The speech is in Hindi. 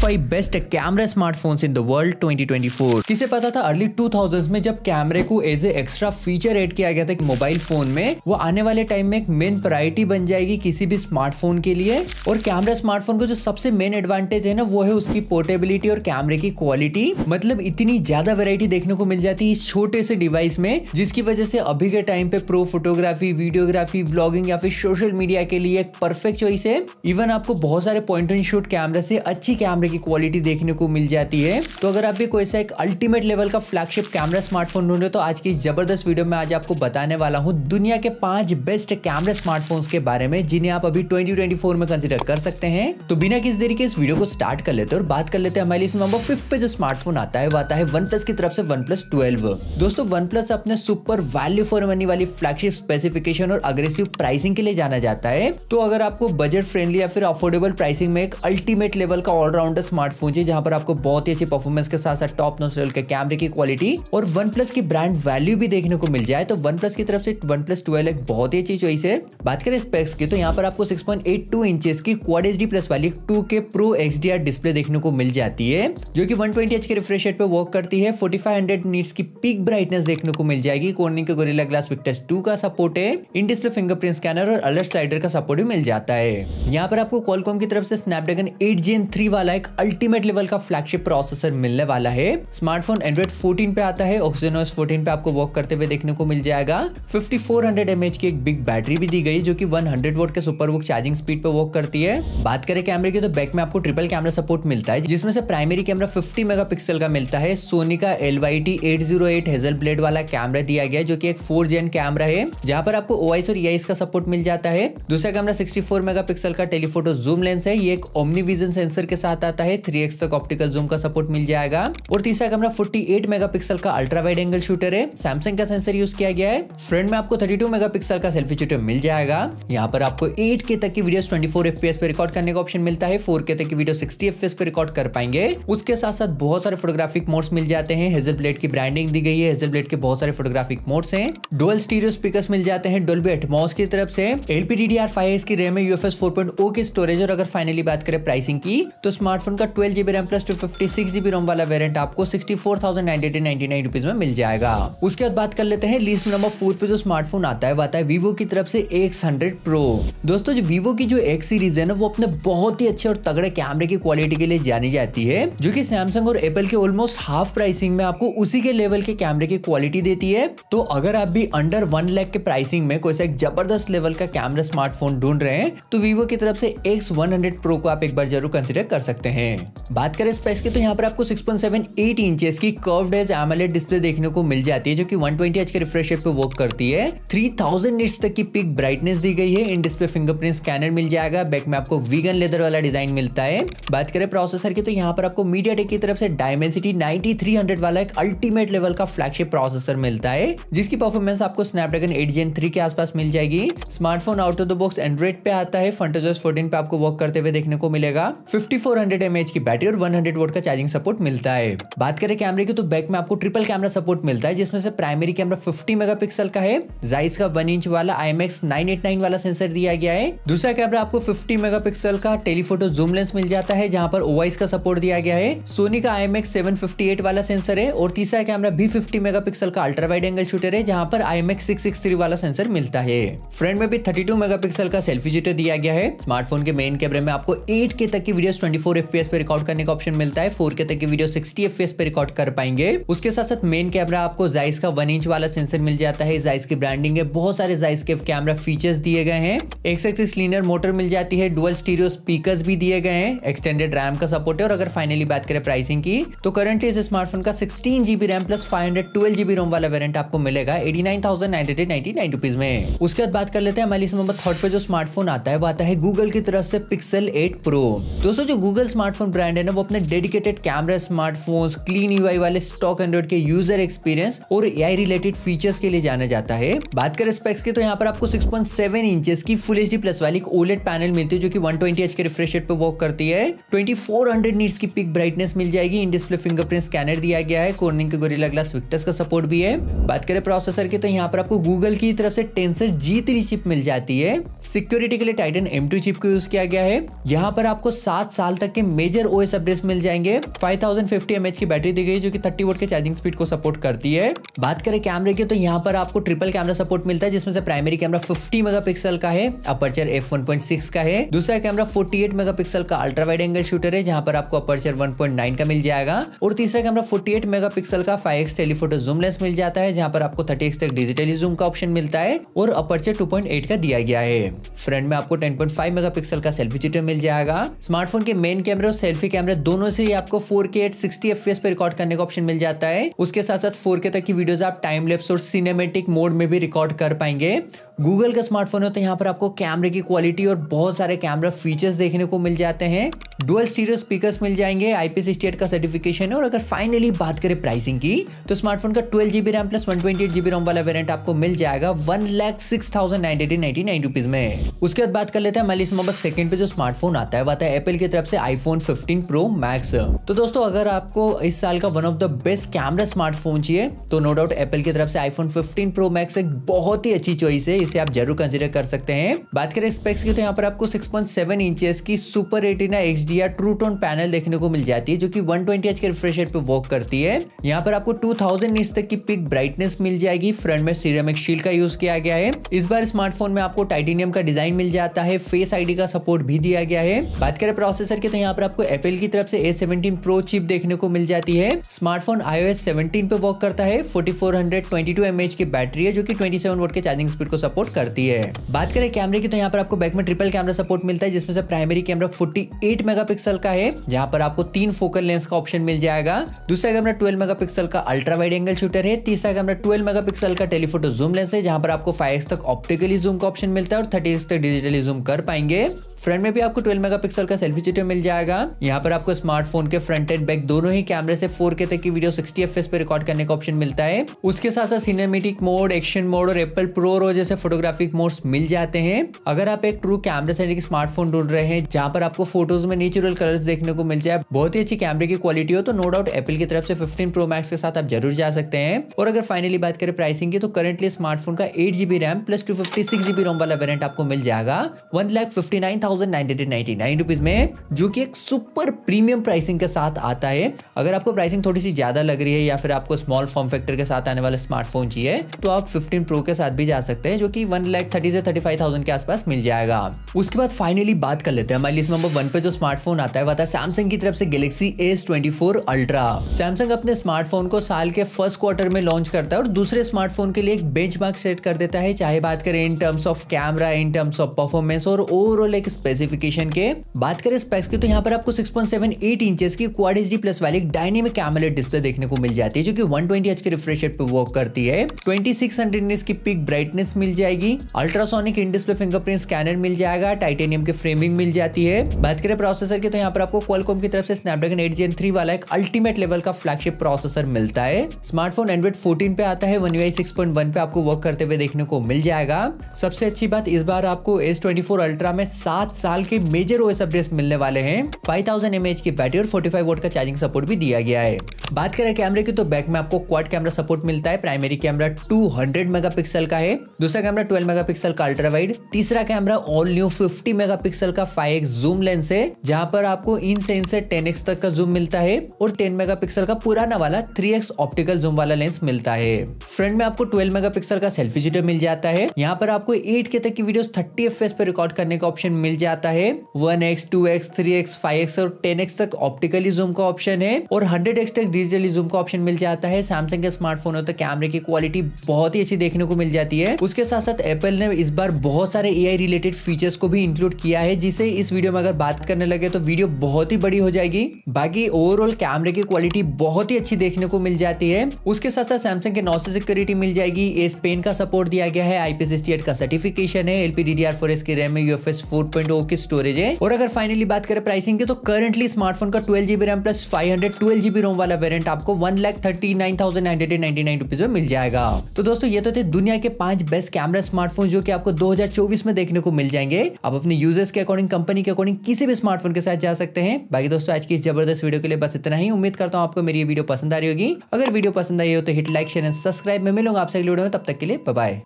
five best camera smartphones in the world 2024 किसे पता था अर्ली 2000s में जब कैमरे को as a extra feature add किया गया था मोबाइल फोन में वो आने वाले टाइम में एक मेन प्रायोरिटी बन जाएगी किसी भी स्मार्टफोन के लिए और कैमरा स्मार्टफोन का जो सबसे मेन एडवांटेज है ना वो है उसकी पोर्टेबिलिटी और कैमरे की क्वालिटी मतलब इतनी ज्यादा वेरायटी देखने को मिल जाती है इस छोटे से डिवाइस में जिसकी वजह से अभी के टाइम पे प्रो फोटोग्राफी वीडियोग्राफी व्लॉगिंग या फिर सोशल मीडिया के लिए एक परफेक्ट चॉइस है इवन आपको बहुत सारे पॉइंट एंड शूट कैमरा से अच्छी कैमरा कैमरे की क्वालिटी देखने को मिल जाती है तो अगर आप भी कोई सा एक अल्टीमेट लेवल का फ्लैगशिप कैमरा स्मार्टफोन ढूंढ रहे हो तो आज की इस जबरदस्त वीडियो में आज आपको बताने वाला हूँ दुनिया के पांच बेस्ट कैमरा स्मार्टफोन्स के बारे में जिन्हें आप अभी 2024 में कंसिडर कर सकते हैं तो बिना किस देरी के इस वीडियो को स्टार्ट कर लेते हैं और बात कर लेते हैं हमारे लिस्ट नंबर फिफ्थ पे जो स्मार्टफोन आता है वो आता है वन की तरफ से वन प्लस दोस्तों वन अपने सुपर वैल्यू फॉर मनी वाली फ्लैगशिप स्पेसिफिकेशन और अग्रेसिव प्राइसिंग के लिए जाना जाता है तो अगर आपको बजट फ्रेंडली या फिर अफोर्डेबल प्राइसिंग में एक अल्टीमेट लेवल का ऑलराउंड ऑलराउंडर स्मार्टफोन है जहां पर आपको बहुत ही अच्छी परफॉर्मेंस के साथ साथ टॉप नोट के कैमरे की क्वालिटी और वन प्लस की ब्रांड वैल्यू भी देखने को मिल जाए तो वन प्लस की तरफ से वन प्लस ट्वेल्व एक बहुत ही अच्छी चॉइस है बात करें स्पेक्स की तो यहाँ पर आपको six point eight two inches की क्वाड एच डी प्लस वाली two K pro X D R display देखने को मिल जाती है जो की वन ट्वेंटी एच के रिफ्रेश रेट पे वर्क करती है फोर्टी फाइव हंड्रेड नीट्स की पिक ब्राइटनेस देखने को मिल जाएगी कोर्निंग के गोरिला ग्लास विक्टर्स टू का सपोर्ट है इन डिस्प्ले फिंगरप्रिंट स्कैनर और अलर्ट स्लाइडर का सपोर्ट भी मिल जाता है यहाँ पर आपको कॉलकॉम की तरफ से Snapdragon eight gen three वाला एक अल्टीमेट लेवल का फ्लैगशिप प्रोसेसर मिलने वाला है स्मार्टफोन एंड्रॉइड 14 पे आता है ऑक्सीजनोस 14 पे आपको वर्क करते हुए देखने को मिल जाएगा 5400 फोर की एक बिग बैटरी भी दी गई जो कि 100 हंड्रेड वोट के सुपर वोक चार्जिंग स्पीड पे वर्क करती है बात करें कैमरे की तो बैक में आपको ट्रिपल कैमरा सपोर्ट मिलता है जिसमें से प्राइमरी कैमरा फिफ्टी मेगा का मिलता है सोनी का L Y T eight zero eight Hasselblad वाला कैमरा दिया गया जो की एक फोर जेन कैमरा है जहाँ पर आपको ओआईस और ई e का सपोर्ट मिल जाता है दूसरा कैमरा सिक्सटी फोर मेगा का टेलीफोटो जूम लेंस है ये एक विजन सेंसर के साथ साथ आता है थ्री तक ऑप्टिकल जूम का सपोर्ट मिल जाएगा और तीसरा कैमरा फोर्टी मेगापिक्सल का अल्ट्रा वाइड एंगल शूटर है सैमसंग का सेंसर यूज किया गया है फ्रंट में आपको थर्टी मेगापिक्सल का सेल्फी शूटर मिल जाएगा यहाँ पर आपको 8K तक की वीडियो ट्वेंटी फोर पे रिकॉर्ड करने का ऑप्शन मिलता है फोर तक की वीडियो सिक्सटी एफ पे रिकॉर्ड कर पाएंगे उसके साथ साथ बहुत सारे फोटोग्राफिक मोड्स मिल जाते हैं हेजल ब्लेड की ब्रांडिंग दी गई है हेजल ब्लेड के बहुत सारे फोटोग्राफिक मोड्स हैं डोल स्टीरियो स्पीकर्स मिल जाते हैं डोल्बी एटमॉस की तरफ से एलपीडीडीआर फाइव की रैम यूएफएस 4.0 की स्टोरेज और अगर फाइनली बात करें प्राइसिंग की तो स्मार्ट स्मार्टफोन का twelve GB RAM plus two fifty six GB ROM वाला वेरियंट आपको sixty four thousand ninety nine rupees में मिल जाएगा उसके बाद बात कर लेते हैं लिस्ट नंबर फोर पे जो स्मार्टफोन आता है वो आता है वीवो की तरफ से एक्स हंड्रेड प्रो दोस्तों जो वीवो की जो एक्स सीरीज है ना वो अपने बहुत ही अच्छे और तगड़े कैमरे की क्वालिटी के लिए जानी जाती है जो की सैमसंग और एपल के ऑलमोस्ट हाफ प्राइसिंग में आपको उसी के लेवल के कैमरे की क्वालिटी देती है तो अगर आप भी अंडर वन लैख के प्राइसिंग में कोई सा एक जबरदस्त लेवल का कैमरा स्मार्टफोन ढूंढ रहे हैं तो वीवो की तरफ से एक्स वन हंड्रेड प्रो को आप एक बार जरूर कंसिडर कर सकते सकते हैं बात करें स्पेस की तो यहाँ पर आपको 6.78 पॉइंट इंचेस की कर्व्ड एज एमोलेड डिस्प्ले देखने को मिल जाती है जो कि 120 ट्वेंटी के रिफ्रेश रेट पे वर्क करती है 3000 थाउजेंड तक की पिक ब्राइटनेस दी गई है इन डिस्प्ले फिंगरप्रिंट स्कैनर मिल जाएगा बैक में आपको वीगन लेदर वाला डिजाइन मिलता है बात करें प्रोसेसर की तो यहाँ पर आपको मीडिया की तरफ से डायमेंसिटी नाइनटी वाला एक अल्टीमेट लेवल का फ्लैगशिप प्रोसेसर मिलता है जिसकी परफॉर्मेंस आपको स्नैपड्रैगन एट जेन थ्री के आसपास मिल जाएगी smartphone out of the box Android पे आता है फंटोजोस फोर्टीन पे आपको वर्क करते हुए देखने को मिलेगा फिफ्टी हंड्रेड एम की बैटरी और वन हंड्रेड का चार्जिंग सपोर्ट मिलता है बात करें कैमरे की तो बैक में आपको ट्रिपल कैमरा सपोर्ट मिलता है जिसमें से प्राइमरी कैमरा फिफ्टी मेगा का है जाइस का वन इंच वाला आई एम वाला सेंसर दिया गया है दूसरा कैमरा आपको फिफ्टी मेगा का टेलीफोटो जूम लेंस मिल जाता है जहाँ पर ओवाइस का सपोर्ट दिया गया है सोनी का आई एम वाला सेंसर है और तीसरा कैमरा भी फिफ्टी मेगा का अल्ट्रा वाइड एंगल शूटर है जहाँ पर आई एम वाला सेंसर मिलता है फ्रंट में भी थर्टी टू का सेल्फी जीटर दिया गया है स्मार्टफोन के मेन कैमरे में आपको एट के तक की वीडियो ट्वेंटी फोर एफ पे रिकॉर्ड करने का ऑप्शन मिलता है फोर के तक की वीडियो सिक्सटी एफ पे रिकॉर्ड कर पाएंगे उसके साथ साथ मेन कैमरा आपको जाइस का वन इंच वाला सेंसर मिल जाता है जाइस की ब्रांडिंग है बहुत सारे जाइस के कैमरा फीचर्स दिए गए हैं एक सक्सेस लीनर मोटर मिल जाती है डुअल स्टीरियो स्पीकर भी दिए गए हैं एक्सटेंडेड रैम का सपोर्ट है और अगर फाइनली बात करें प्राइसिंग की तो करंटली इस स्मार्टफोन का sixteen GB RAM plus five hundred twelve GB ROM वाला वेरियंट आपको मिलेगा eighty nine thousand nine hundred ninety nine rupees में उसके बाद बात कर लेते हैं हमारी इस नंबर थर्ड पे जो स्मार्टफोन आता है वो आता है गूगल की तरफ से पिक्सल एट प्रो दोस्तों जो गूगल स्मार्टफोन ब्रांड है ना वो अपने dedicated camera smartphone clean UI वाले स्टॉक एंड्रॉइड के यूजर एक्सपीरियंस और ए रिलेटेड फीचर्स के लिए जाना जाता है बात करें स्पेक्स की तो यहाँ पर आपको सिक्स इंचेस की फुल एच प्लस वाली ओलेट पैनल मिलती है जो कि 120 एच के रिफ्रेश पर पे वर्क करती है ट्वेंटी 2400 नीट्स की पिक ब्राइटनेस मिल जाएगी इन डिस्प्ले फिंगरप्रिंट स्कैनर दिया गया है कोर्निंग के गोरिला ग्लास विक्टर्स का सपोर्ट भी है बात करें प्रोसेसर की तो यहाँ पर आपको गूगल की तरफ से टेंसर जी थ्री चिप मिल जाती है सिक्योरिटी के लिए टाइटन एम चिप को यूज किया गया है यहाँ पर आपको सात साल तक के मेजर ओएस अपडेट्स मिल जाएंगे 5050 एमएच की बैटरी दी गई जो कि 30 वोट के चार्जिंग स्पीड को सपोर्ट करती है बात करें कैमरे की तो यहाँ पर आपको ट्रिपल कैमरा सपोर्ट मिलता है जिसमें से प्राइमरी कैमरा 50 मेगापिक्सल का है अपर्चर एफ का है दूसरा कैमरा 48 मेगापिक्सल का अल्ट्रा वाइड एंगल शूटर है जहाँ पर आपको अपर्चर वन का मिल जाएगा और तीसरा कैमरा फोर्टी एट मेगा का five X telephoto zoom lens मिल जाता है जहाँ पर आपको थर्टी तक डिजिटली जूम का ऑप्शन मिलता है और अपर्चर टू का दिया गया है फ्रंट में आपको 10.5 मेगापिक्सल का सेल्फी चिटर मिल जाएगा स्मार्टफोन के मेन फ्रंट कैमरे और सेल्फी कैमरे दोनों से ही आपको four K at sixty F पे रिकॉर्ड करने का ऑप्शन मिल जाता है उसके साथ साथ फोर तक की वीडियो आप टाइम लेप्स और सिनेमेटिक मोड में भी रिकॉर्ड कर पाएंगे गूगल का स्मार्टफोन है तो यहाँ पर आपको कैमरे की क्वालिटी और बहुत सारे कैमरा फीचर्स देखने को मिल जाते हैं डुअल स्टीरियो स्पीकर्स मिल जाएंगे आईपी सिक्सटी का सर्टिफिकेशन है और अगर फाइनली बात करें प्राइसिंग की तो स्मार्टफोन का twelve GB RAM plus one twenty eight GB ROM वाला वेरियंट आपको मिल जाएगा one lakh six thousand nine ninety nine rupees में उसके बाद बात कर लेते हैं मलिस मोबाइल सेकंड पे जो स्मार्टफोन आता है वह आता है की तरफ से आईफोन फिफ्टीन प्रो मैक्स तो दोस्तों अगर आपको इस साल का one of the best camera smartphone चाहिए तो नो डाउट एपल की तरफ से आईफोन फिफ्टीन प्रो मैक्स एक बहुत ही अच्छी चॉइस है इसे आप जरूर कंसिडर कर सकते हैं बात करें स्पेक्स की तो यहाँ पर आपको 6.7 इंचेस की super retina H D R true tone panel देखने को मिल जाती है जो कि 120 ट्वेंटी के रिफ्रेश रेट पे वर्क करती है यहाँ पर आपको 2000 थाउजेंड तक की पिक ब्राइटनेस मिल जाएगी फ्रंट में सीरेमिक शील्ड का यूज किया गया है इस बार स्मार्टफोन में आपको टाइटेनियम का डिजाइन मिल जाता है फेस आईडी का सपोर्ट भी दिया गया है बात करें प्रोसेसर की तो यहाँ पर आपको एपल की तरफ से ए सेवनटीन प्रो चिप देखने को मिल जाती है स्मार्टफोन आईओएस 17 पे वर्क करता है 4422 mAh की बैटरी है जो कि 27 वोट के चार्जिंग स्पीड को सपोर्ट सपोर्ट करती है बात करें कैमरे की तो यहाँ पर आपको बैक में ट्रिपल कैमरा सपोर्ट मिलता है जिसमें से प्राइमरी कैमरा 48 मेगापिक्सल का है जहाँ पर आपको तीन फोकल लेंस का ऑप्शन मिल जाएगा दूसरा कैमरा 12 मेगापिक्सल का अल्ट्रा वाइड एंगल शूटर है तीसरा कैमरा 12 मेगापिक्सल का टेलीफोटो जूम लेंस है जहाँ पर आपको फाइव तक ऑप्टिकली जूम का ऑप्शन मिलता है और थर्टी तक डिजिटली जूम कर पाएंगे फ्रंट में भी आपको 12 मेगापिक्सल का सेल्फी चिटो मिल जाएगा यहाँ पर आपको स्मार्टफोन के फ्रंट एंड बैक दोनों ही कैमरे से 4K तक की वीडियो 60 एफ पे रिकॉर्ड करने का ऑप्शन मिलता है उसके साथ साथ सिनेमेटिक मोड एक्शन मोड और एप्पल प्रो रो जैसे फोटोग्राफिक मोड्स मिल जाते हैं अगर आप एक ट्रू कैमरा सेंट्रिक स्मार्टफोन ढूंढ रहे हैं जहां पर आपको फोटोज में नेचुरल कलर्स देखने को मिल जाए बहुत ही अच्छी कैमरे की क्वालिटी हो तो नो डाउट एपल की तरफ से 15 प्रो मैक्स के साथ आप जरूर जा सकते हैं और अगर फाइनली बात करें प्राइसिंग की तो करंटली स्मार्टफोन का eight GB RAM plus two fifty six GB ROM वाला वेरियंट आपको मिल जाएगा one lakh fifty nine thousand nine hundred ninety nine rupees में जो की एक सुपर प्रीमियम प्राइसिंग के साथ आता है अगर आपको प्राइसिंग थोड़ी सी ज्यादा लग रही है या फिर आपको स्मॉल फॉर्म फैक्टर के साथ आने वाले स्मार्टफोन चाहिए तो आप फिफ्टीन प्रो के साथ भी जा सकते हैं जो कि वन लैख थर्टी से थर्टी फाइव थाउजेंड के आसपास मिल जाएगा उसके बाद फाइनली बात कर लेते हैं हमारे लिस्ट नंबर वन पे जो स्मार्टफोन आता है वह था सैमसंग की तरफ से Galaxy S twenty four ultra Samsung अपने स्मार्टफोन को साल के फर्स्ट क्वार्टर में लॉन्च करता है और दूसरे स्मार्टफोन के लिए एक बेंच सेट कर देता है चाहे बात करें in terms of camera in terms of performance और ओवरऑल एक स्पेसिफिकेशन के बात करें स्पेक्स की तो यहाँ पर आपको six point seven eight inch की क्वाड एच डी प्लस वाली डायनेमिक एमोलेड डिस्प्ले देखने को मिल जाती है जो की वन ट्वेंटी एच के रिफ्रेश रेट पे वर्क करती है ट्वेंटी सिक्स 2600 की पिक ब्राइटनेस मिल जाए जाएगी ultrasonic in display fingerprint scanner मिल जाएगा टाइटेनियम की फ्रेमिंग मिल जाती है बात करें प्रोसेसर की तो यहाँ पर आपको क्वालकॉम की तरफ से स्नैपड्रैगन एट जेन थ्री वाला एक अल्टीमेट लेवल का फ्लैगशिप प्रोसेसर मिलता है स्मार्टफोन एंड्रॉइड फोर्टीन पे आता है वन सिक्स पॉइंट वन पे आपको वर्क करते हुए देखने को मिल जाएगा सबसे अच्छी बात इस बार आपको एस ट्वेंटी फोर अल्ट्रा में सात साल के मेजर ओएस अपडेट्स मिलने वाले हैं फाइव थाउजेंड एमएच की बैटरी और फोर्टी फाइव वोट का चार्जिंग सपोर्ट भी दिया गया है बात करें कैमरे की तो बैक में आपको क्वाड कैमरा सपोर्ट मिलता है primary camera two hundred mega pixel का है दूसरा कैमरा 12 मेगापिक्सल का अल्ट्रा वाइड तीसरा कैमरा ऑल न्यू 50 मेगापिक्सल का 5x जूम लेंस है जहां पर आपको इन से इन से 10x तक का जूम मिलता है और 10 मेगापिक्सल का पुराना वाला 3x ऑप्टिकल जूम वाला लेंस मिलता है फ्रंट में आपको 12 मेगापिक्सल का सेल्फी जीटर मिल जाता है यहाँ पर आपको एट के तक की वीडियो थर्टी एफ पे रिकॉर्ड करने का ऑप्शन मिल जाता है one X two X three X five X और टेन एक्स तक ऑप्टिकली जूम का ऑप्शन है और हंड्रेड एक्स तक डिजिटली जूम का ऑप्शन मिल जाता है सैमसंग के स्मार्टफोन हो तो कैमरे की क्वालिटी बहुत ही अच्छी देखने को मिल जाती है उसके साथ साथ एप्पल ने इस बार बहुत सारे ए रिलेटेड फीचर्स को भी इंक्लूड किया है जिसे इस वीडियो में अगर बात करने लगे तो वीडियो बहुत ही बड़ी हो जाएगी बाकी ओवरऑल कैमरे की क्वालिटी बहुत ही अच्छी देखने को मिल जाती है उसके साथ साथ सैमसंग के नौ सिक्योरिटी मिल जाएगी एस पेन का सपोर्ट दिया गया है आईपी का सर्टिफिकेशन है एलपी एलपीडीडीआर की रैम है यूएफएस 4.0 की स्टोरेज है और अगर फाइनली बात करें प्राइसिंग की तो करंटली स्मार्टफोन का twelve GB RAM plus five hundred twelve GB ROM वाला वेरियंट आपको one lakh thirty nine thousand nine hundred ninety nine rupees में मिल जाएगा तो दोस्तों ये तो थे दुनिया के पांच बेस्ट कैमरे कैमरा स्मार्टफोन जो कि आपको 2024 में देखने को मिल जाएंगे आप अपने यूजर्स के अकॉर्डिंग कंपनी के अकॉर्डिंग किसी भी स्मार्टफोन के साथ जा सकते हैं बाकी दोस्तों आज की इस जबरदस्त वीडियो के लिए बस इतना ही उम्मीद करता हूँ आपको मेरी ये वीडियो पसंद आ रही होगी अगर वीडियो पसंद आई हो तो hit like share and subscribe में मिलूंगा आपसे अगले वीडियो में तब तक के लिए बाय